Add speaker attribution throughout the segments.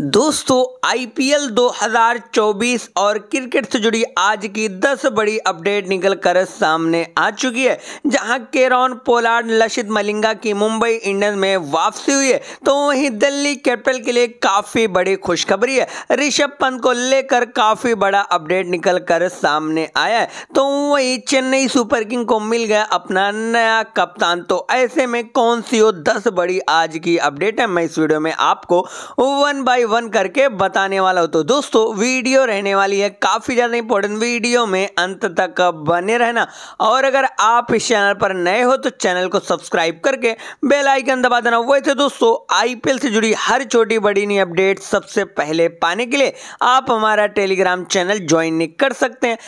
Speaker 1: दोस्तों आईपीएल 2024 और क्रिकेट से जुड़ी आज की 10 बड़ी अपडेट निकल कर सामने आ चुकी है जहां केरॉन पोलार्ड लक्षित मलिंगा की मुंबई इंडियंस में वापसी हुई है तो वहीं दिल्ली कैपिटल के लिए काफ़ी बड़ी खुशखबरी है ऋषभ पंत को लेकर काफ़ी बड़ा अपडेट निकल कर सामने आया है तो वहीं चेन्नई सुपर किंग को मिल गया अपना नया कप्तान तो ऐसे में कौन सी हो दस बड़ी आज की अपडेट है मैं इस वीडियो में आपको वन बाई वन करके बताने वाला हो तो दोस्तों वीडियो रहने वाली है काफ़ी ज़्यादा इंपॉर्टेंट वीडियो में अंत तक बने रहना और अगर आप इस चैनल पर नए हो तो चैनल को सब्सक्राइब करके बेल आइकन दबा देना वैसे तो दोस्तों आईपीएल से जुड़ी हर छोटी बड़ी नई अपडेट सबसे पहले पाने के लिए आप हमारा टेलीग्राम चैनल ज्वाइन नहीं कर सकते हैं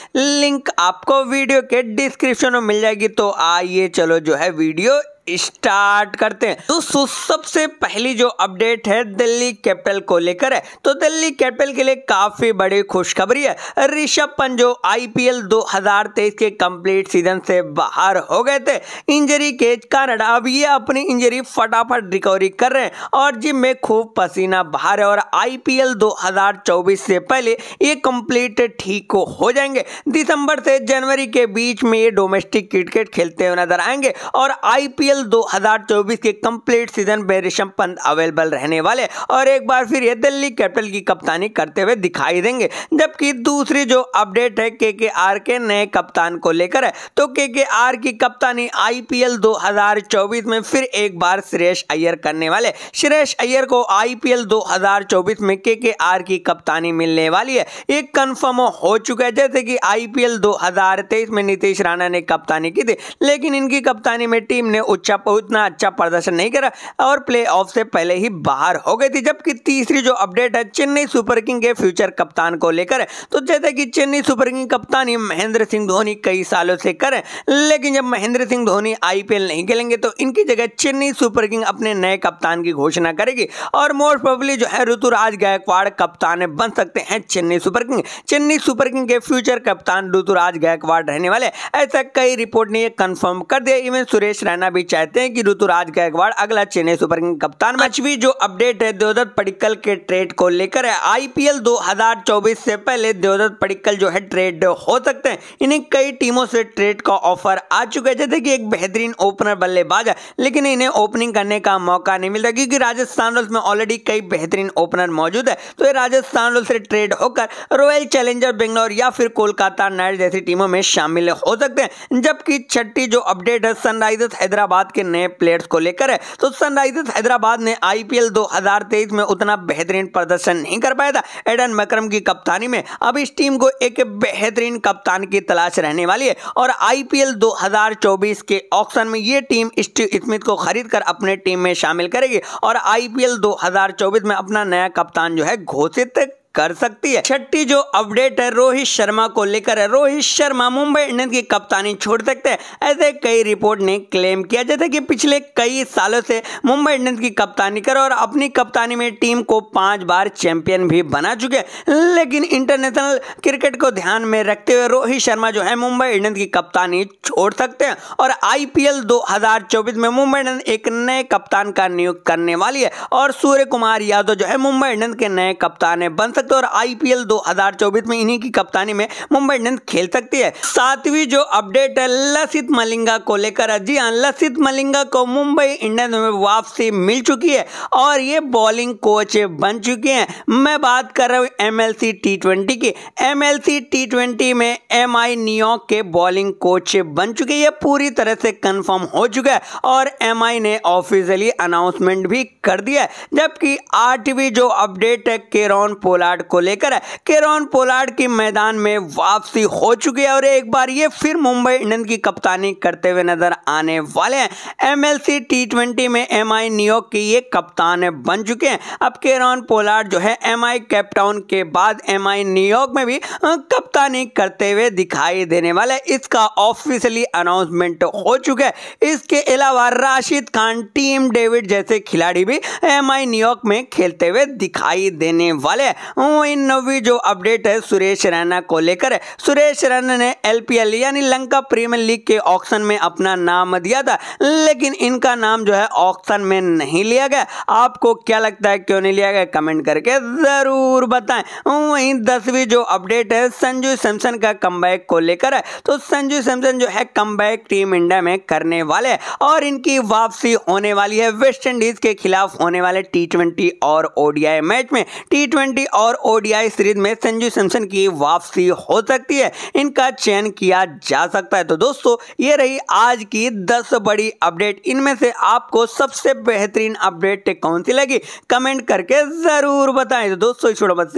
Speaker 1: लिंक आपको वीडियो के डिस्क्रिप्शन में मिल जाएगी तो आइए चलो जो है वीडियो स्टार्ट करते हैं दोस्तों सबसे पहली जो अपडेट है दिल्ली कैपिटल को लेकर है तो दिल्ली कैपिटल के लिए काफी बड़ी खुशखबरी है ऋषभ पंत जो आईपीएल 2023 के कंप्लीट सीजन से बाहर हो गए थे इंजरी के कारण अब ये अपनी इंजरी फटाफट रिकवरी कर रहे हैं और जिम में खूब पसीना बाहर है और आईपीएल 2024 से पहले ये कंप्लीट ठीक हो जाएंगे दिसंबर से जनवरी के बीच में ये डोमेस्टिक क्रिकेट खेलते हुए नजर आएंगे और आईपीएल आईपीएल 2024 के कंप्लीट सीजन में ऋषभ पंत अवेलेबल रहने वाले और एक बार फिर ये दिल्ली कैपिटल की कप्तानी करते हुए दिखाई देंगे जबकि दूसरी जो अपडेट है के के आर के नए कप्तान को लेकर है तो के के आर की कप्तानी आईपीएल 2024 में फिर एक बार श्रेयस अय्यर करने वाले श्रेयस अय्यर को आईपीएल 2024 में के के आर की कप्तानी मिलने वाली है एक कन्फर्म हो चुका है जैसे कि आईपीएल 2023 में नीतीश राणा ने कप्तानी की थी लेकिन इनकी कप्तानी में टीम ने उच्चा उतना अच्छा प्रदर्शन नहीं करा और प्ले ऑफ से पहले ही बाहर हो गई थी जबकि तीसरी जो अपडेट है चेन्नई सुपर किंग के फ्यूचर कप्तान को लेकर तो जैसे कि चेन्नई सुपर किंग कप्तान ही महेंद्र सिंह धोनी कई सालों से करें लेकिन जब महेंद्र सिंह धोनी आईपीएल नहीं खेलेंगे तो इनकी जगह चेन्नई सुपर किंग अपने नए कप्तान की घोषणा करेगी और मोस्ट प्रोबली जो है ऋतुराज गायकवाड़ कप्तान बन सकते हैं Chennai super king Chennai super king के फ्यूचर कप्तान ऋतुराज गायकवाड़ रहने वाले ऐसा कई रिपोर्ट ने यह कंफर्म कर दिया इवन सुरेश रैना भी चाहते हैं कि ऋतुराज गायकवाड़ अगला चेन्नई सुपर किंग कप्तान पांचवी जो अपडेट है देवदत्त पड़िकल के ट्रेड को लेकर है आईपीएल 2024 से पहले देवदत्त पड़िकल जो है ट्रेड हो सकते हैं इन्हें कई टीमों से ट्रेड का ऑफर आ चुका है जैसे कि एक बेहतरीन ओपनर बल्लेबाज है लेकिन इन्हें ओपनिंग करने का मौका नहीं मिलता क्योंकि राजस्थान रॉयल्स में ऑलरेडी कई बेहतरीन ओपनर मौजूद है तो ये राजस्थान रॉयल्स से ट्रेड होकर रॉयल चैलेंजर बेंगलोर या फिर कोलकाता नाइट जैसी टीमों में शामिल हो सकते हैं जबकि छठी जो अपडेट है सनराइजर्स हैदराबाद हैदराबाद के नए प्लेयर्स को लेकर है तो सनराइजर्स हैदराबाद ने आईपीएल 2023 में उतना बेहतरीन प्रदर्शन नहीं कर पाया था एडन मकरम की कप्तानी में अब इस टीम को एक बेहतरीन कप्तान की तलाश रहने वाली है और आईपीएल 2024 के ऑक्शन में ये टीम स्टीव स्मिथ को खरीद कर अपने टीम में शामिल करेगी और आई पी में अपना नया कप्तान जो है घोषित कर सकती है छठी जो अपडेट है रोहित शर्मा को लेकर है रोहित शर्मा मुंबई इंडियंस की कप्तानी छोड़ सकते हैं ऐसे कई रिपोर्ट ने क्लेम किया जैसे कि पिछले कई सालों से मुंबई इंडियंस की कप्तानी कर और अपनी कप्तानी में टीम को पांच बार चैंपियन भी बना चुके हैं लेकिन इंटरनेशनल क्रिकेट को ध्यान में रखते हुए रोहित शर्मा जो है मुंबई इंडियंस की कप्तानी छोड़ सकते हैं और आई पी में मुंबई इंडियंस एक नए कप्तान का नियुक्त करने वाली है और सूर्य कुमार यादव जो है मुंबई इंडियंस के नए कप्तान बन सकते सकते हैं और आईपीएल 2024 में इन्हीं की कप्तानी में मुंबई इंडियंस खेल सकती है सातवीं जो अपडेट है लसित मलिंगा को लेकर जी हाँ लसित मलिंगा को मुंबई इंडियंस में वापसी मिल चुकी है और ये बॉलिंग कोच बन चुके हैं मैं बात कर रहा हूँ एम एल की एम एल में एम आई न्यूयॉर्क के बॉलिंग कोच बन चुके हैं ये पूरी तरह से कंफर्म हो चुका है और एम ने ऑफिशियली अनाउंसमेंट भी कर दिया है जबकि आठवीं जो अपडेट है केरोन पोला पोलार्ड को लेकर केरोन पोलार्ड की मैदान में वापसी हो चुकी है और एक बार ये फिर मुंबई इंडियन की कप्तानी करते हुए नजर आने वाले हैं एम एल टी में एम आई न्यूयॉर्क की ये कप्तान बन चुके हैं अब केरोन पोलार्ड जो है एम आई कैप्टाउन के बाद एम आई न्यूयॉर्क में भी कप्तानी करते हुए दिखाई देने वाले इसका ऑफिशियली अनाउंसमेंट हो चुका है इसके अलावा राशिद खान टीम डेविड जैसे खिलाड़ी भी एम आई न्यूयॉर्क में खेलते हुए दिखाई देने वाले इन नवी जो अपडेट है सुरेश रैना को लेकर सुरेश रैना ने एलपीएल यानी लंका प्रीमियर लीग के ऑक्शन में अपना नाम दिया था लेकिन इनका नाम जो है ऑक्शन में नहीं लिया गया आपको क्या लगता है क्यों नहीं लिया गया कमेंट करके ज़रूर बताएं वहीं दसवीं जो अपडेट है संजू सैमसन का कम को लेकर है तो संजू सैमसन जो है कम टीम इंडिया में करने वाले और इनकी वापसी होने वाली है वेस्ट इंडीज के खिलाफ होने वाले टी और ओडीआई मैच में टी और और ओडीआई सीरीज में संजू सैमसन की वापसी हो सकती है इनका चयन किया जा सकता है तो दोस्तों ये रही आज की दस बड़ी अपडेट इनमें से आपको सबसे बेहतरीन अपडेट कौन सी लगी कमेंट करके जरूर बताएं तो दोस्तों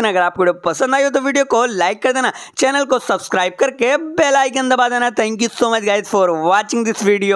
Speaker 1: अगर आपको पसंद आई हो तो वीडियो को लाइक कर देना चैनल को सब्सक्राइब करके बेलाइकन दबा देना thank you so much guys for watching this video